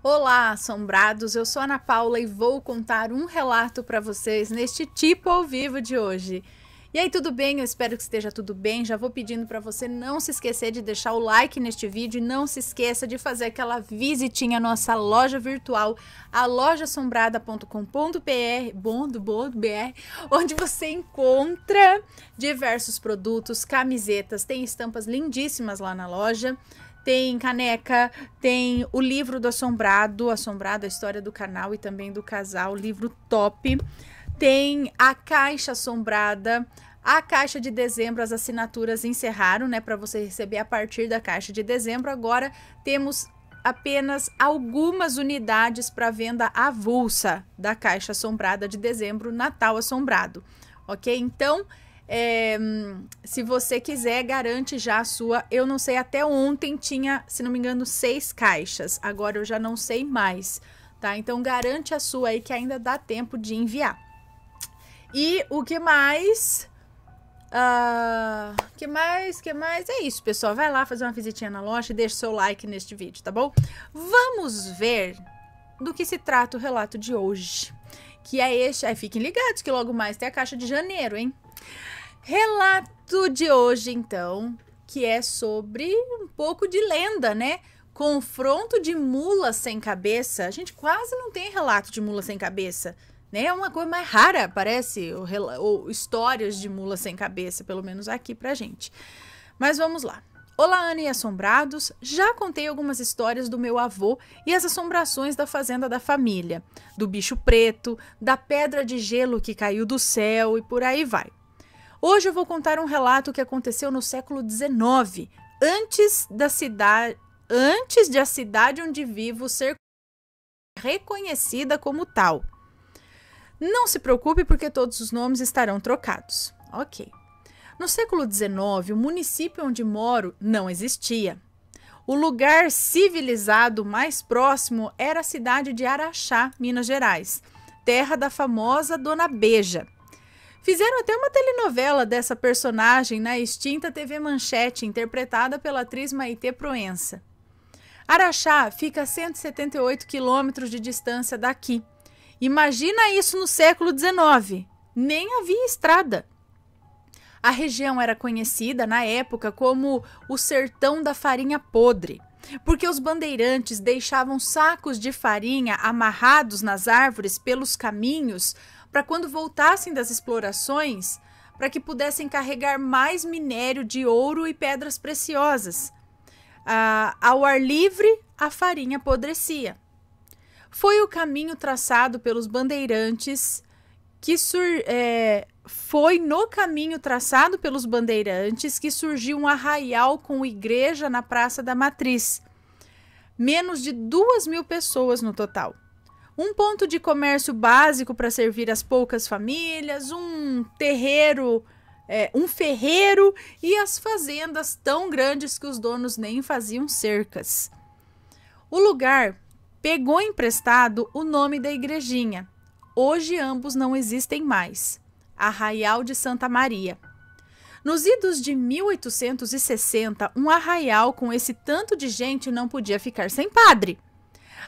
Olá, assombrados! Eu sou Ana Paula e vou contar um relato para vocês neste tipo ao vivo de hoje. E aí, tudo bem? Eu espero que esteja tudo bem. Já vou pedindo para você não se esquecer de deixar o like neste vídeo e não se esqueça de fazer aquela visitinha à nossa loja virtual, a lojasombrada.com.br, onde você encontra diversos produtos, camisetas, tem estampas lindíssimas lá na loja tem caneca, tem o livro do Assombrado, Assombrado, a história do canal e também do casal, livro top. Tem a Caixa Assombrada, a caixa de dezembro, as assinaturas encerraram, né? Para você receber a partir da caixa de dezembro. Agora temos apenas algumas unidades para venda avulsa da caixa assombrada de dezembro, Natal assombrado, ok? Então é, se você quiser, garante já a sua. Eu não sei, até ontem tinha, se não me engano, seis caixas. Agora eu já não sei mais, tá? Então garante a sua aí que ainda dá tempo de enviar. E o que mais? Uh, que mais? Que mais? É isso, pessoal. Vai lá fazer uma visitinha na loja e deixa seu like neste vídeo, tá bom? Vamos ver do que se trata o relato de hoje. Que é este. Aí fiquem ligados que logo mais tem a caixa de janeiro, hein? Relato de hoje, então, que é sobre um pouco de lenda, né? Confronto de mula sem cabeça. A gente quase não tem relato de mula sem cabeça. Né? É uma coisa mais rara, parece, ou, ou histórias de mula sem cabeça, pelo menos aqui pra gente. Mas vamos lá. Olá, Ana e Assombrados! Já contei algumas histórias do meu avô e as assombrações da fazenda da família, do bicho preto, da pedra de gelo que caiu do céu e por aí vai. Hoje eu vou contar um relato que aconteceu no século XIX, antes da cidade, antes de a cidade onde vivo ser reconhecida como tal. Não se preocupe porque todos os nomes estarão trocados. Ok. No século XIX, o município onde moro não existia. O lugar civilizado mais próximo era a cidade de Araxá, Minas Gerais, terra da famosa Dona Beja Fizeram até uma telenovela dessa personagem na extinta TV Manchete, interpretada pela atriz Maite Proença. Araxá fica a 178 quilômetros de distância daqui. Imagina isso no século XIX. Nem havia estrada. A região era conhecida na época como o Sertão da Farinha Podre, porque os bandeirantes deixavam sacos de farinha amarrados nas árvores pelos caminhos para quando voltassem das explorações, para que pudessem carregar mais minério de ouro e pedras preciosas. Ah, ao ar livre, a farinha apodrecia. Foi o caminho traçado pelos bandeirantes que sur, é, foi no caminho traçado pelos bandeirantes que surgiu um arraial com igreja na Praça da Matriz. Menos de duas mil pessoas no total um ponto de comércio básico para servir as poucas famílias, um terreiro, é, um ferreiro e as fazendas tão grandes que os donos nem faziam cercas. O lugar pegou emprestado o nome da igrejinha. Hoje ambos não existem mais. Arraial de Santa Maria. Nos idos de 1860, um arraial com esse tanto de gente não podia ficar sem padre.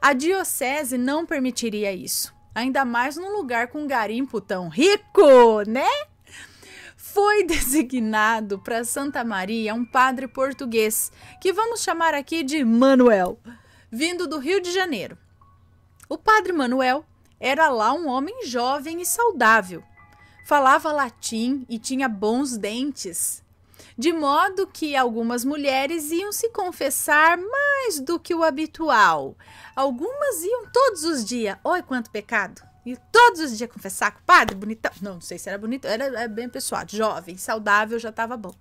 A diocese não permitiria isso, ainda mais num lugar com um garimpo tão rico, né? Foi designado para Santa Maria um padre português, que vamos chamar aqui de Manuel, vindo do Rio de Janeiro. O padre Manuel era lá um homem jovem e saudável. Falava latim e tinha bons dentes de modo que algumas mulheres iam se confessar mais do que o habitual. Algumas iam todos os dias. Oi, quanto pecado! E todos os dias confessar com o padre, bonitão. Não, não sei se era bonito, era, era é bem pessoal, jovem, saudável, já estava bom.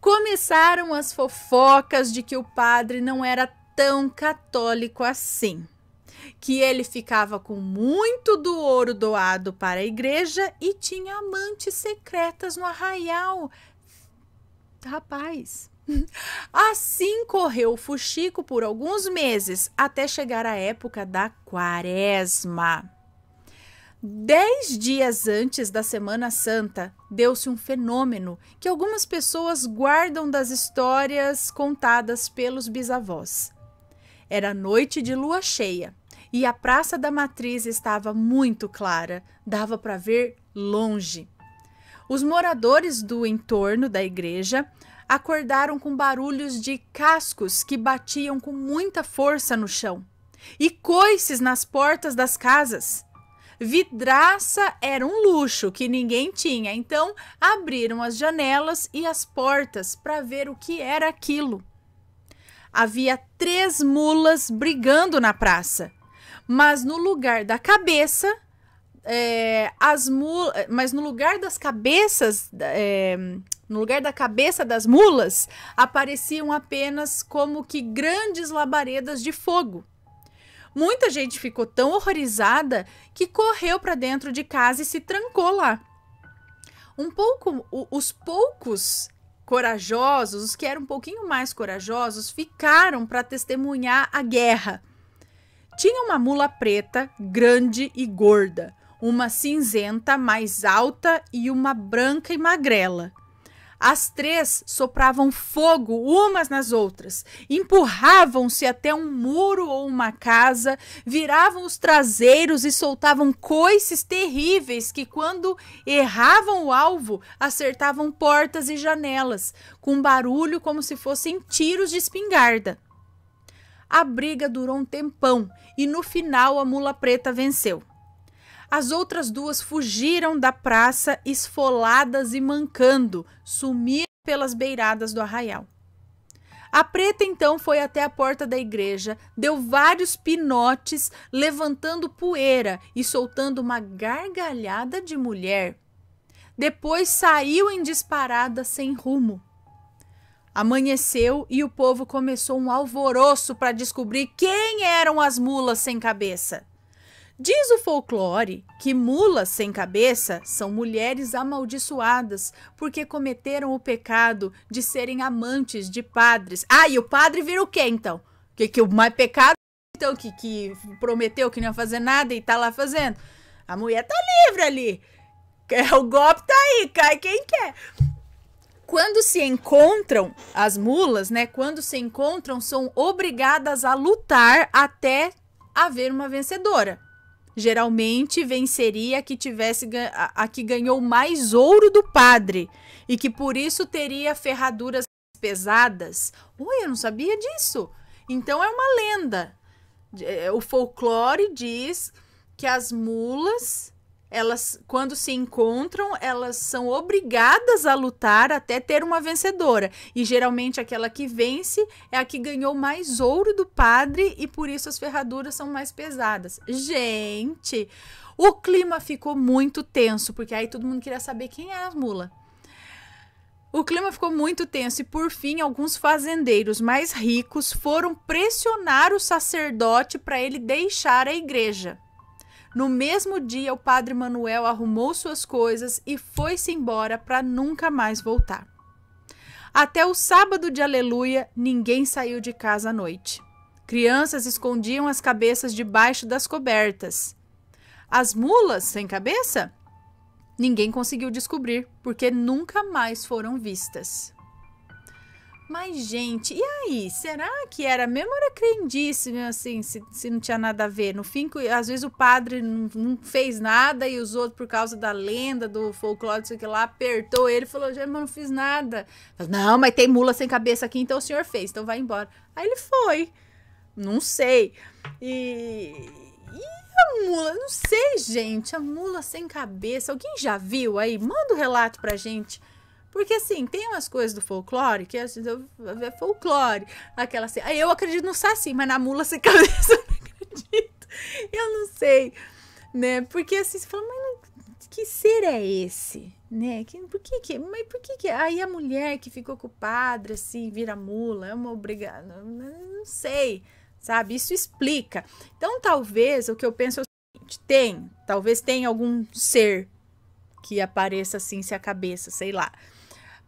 Começaram as fofocas de que o padre não era tão católico assim que ele ficava com muito do ouro doado para a igreja e tinha amantes secretas no arraial, Rapaz, assim correu o fuxico por alguns meses até chegar a época da quaresma. Dez dias antes da Semana Santa, deu-se um fenômeno que algumas pessoas guardam das histórias contadas pelos bisavós. Era noite de lua cheia e a Praça da Matriz estava muito clara, dava para ver longe. Os moradores do entorno da igreja acordaram com barulhos de cascos que batiam com muita força no chão e coices nas portas das casas. Vidraça era um luxo que ninguém tinha, então abriram as janelas e as portas para ver o que era aquilo. Havia três mulas brigando na praça, mas no lugar da cabeça é, as mulas, mas no lugar das cabeças, é, no lugar da cabeça das mulas, apareciam apenas como que grandes labaredas de fogo. Muita gente ficou tão horrorizada que correu para dentro de casa e se trancou lá. Um pouco, os poucos corajosos, os que eram um pouquinho mais corajosos, ficaram para testemunhar a guerra. Tinha uma mula preta, grande e gorda uma cinzenta mais alta e uma branca e magrela. As três sopravam fogo umas nas outras, empurravam-se até um muro ou uma casa, viravam os traseiros e soltavam coices terríveis que, quando erravam o alvo, acertavam portas e janelas, com barulho como se fossem tiros de espingarda. A briga durou um tempão e, no final, a mula preta venceu. As outras duas fugiram da praça, esfoladas e mancando, sumiram pelas beiradas do arraial. A preta então foi até a porta da igreja, deu vários pinotes, levantando poeira e soltando uma gargalhada de mulher. Depois saiu em disparada sem rumo. Amanheceu e o povo começou um alvoroço para descobrir quem eram as mulas sem cabeça. Diz o folclore que mulas sem cabeça são mulheres amaldiçoadas porque cometeram o pecado de serem amantes de padres. Ah, e o padre vira o quê então? Que, que o mais pecado então que, que prometeu que não ia fazer nada e tá lá fazendo. A mulher tá livre ali. É, o golpe tá aí, cai quem quer. Quando se encontram as mulas, né? Quando se encontram, são obrigadas a lutar até haver uma vencedora geralmente venceria a que tivesse a, a que ganhou mais ouro do padre e que por isso teria ferraduras pesadas. Ui, eu não sabia disso. Então é uma lenda. É, o folclore diz que as mulas elas, quando se encontram, elas são obrigadas a lutar até ter uma vencedora. E geralmente aquela que vence é a que ganhou mais ouro do padre e por isso as ferraduras são mais pesadas. Gente, o clima ficou muito tenso, porque aí todo mundo queria saber quem era é a mula. O clima ficou muito tenso e, por fim, alguns fazendeiros mais ricos foram pressionar o sacerdote para ele deixar a igreja. No mesmo dia, o padre Manuel arrumou suas coisas e foi-se embora para nunca mais voltar. Até o sábado de Aleluia, ninguém saiu de casa à noite. Crianças escondiam as cabeças debaixo das cobertas. As mulas sem cabeça? Ninguém conseguiu descobrir, porque nunca mais foram vistas. Mas, gente, e aí? Será que era mesmo? Era crendice, né, assim, se, se não tinha nada a ver. No fim, às vezes o padre não, não fez nada e os outros, por causa da lenda, do folclore, isso que lá, apertou ele e falou: gente, mas não fiz nada. Falei, não, mas tem mula sem cabeça aqui, então o senhor fez, então vai embora. Aí ele foi. Não sei. E, e a mula? Não sei, gente. A mula sem cabeça. Alguém já viu aí? Manda o um relato pra gente. Porque assim, tem umas coisas do folclore que assim, é folclore. Aquela assim. Eu acredito no Saci, mas na mula sem cabeça eu não acredito. Eu não sei. Né? Porque assim, você fala, mas que ser é esse? Né? Que, por que que, mas por que que, aí a mulher que ficou com o padre, assim, vira mula, é uma obrigada, não sei, sabe? Isso explica. Então, talvez, o que eu penso é o seguinte, tem, talvez tenha algum ser que apareça assim, se a cabeça, sei lá.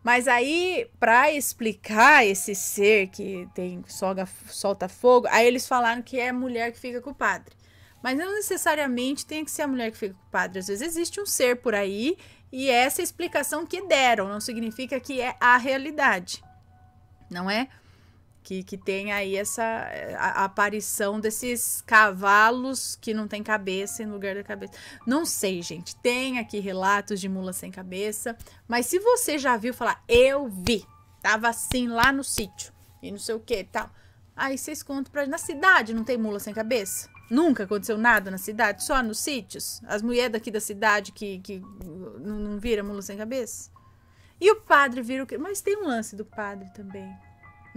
Mas aí, para explicar esse ser que tem soga, solta fogo, aí eles falaram que é a mulher que fica com o padre. Mas não necessariamente tem que ser a mulher que fica com o padre. Às vezes existe um ser por aí e é essa explicação que deram não significa que é a realidade, não é? que, que tem aí essa eh, a, a aparição desses cavalos que não tem cabeça em lugar da cabeça. Não sei, gente. Tem aqui relatos de mula sem cabeça, mas se você já viu falar, eu vi, tava assim lá no sítio e não sei o que tal. Aí vocês contam pra Na cidade não tem mula sem cabeça? Nunca aconteceu nada na cidade? Só nos sítios? As mulheres daqui da cidade que, que não, não vira mula sem cabeça? E o padre vira o quê? Mas tem um lance do padre também.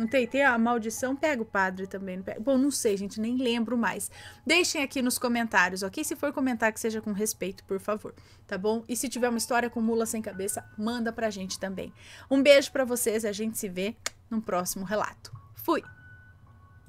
Não tem? Tem a maldição pega o padre também. Não pega... Bom, não sei, gente, nem lembro mais. Deixem aqui nos comentários, ok? Se for comentar, que seja com respeito, por favor, tá bom? E se tiver uma história com mula sem cabeça, manda pra gente também. Um beijo para vocês, a gente se vê num próximo relato. Fui!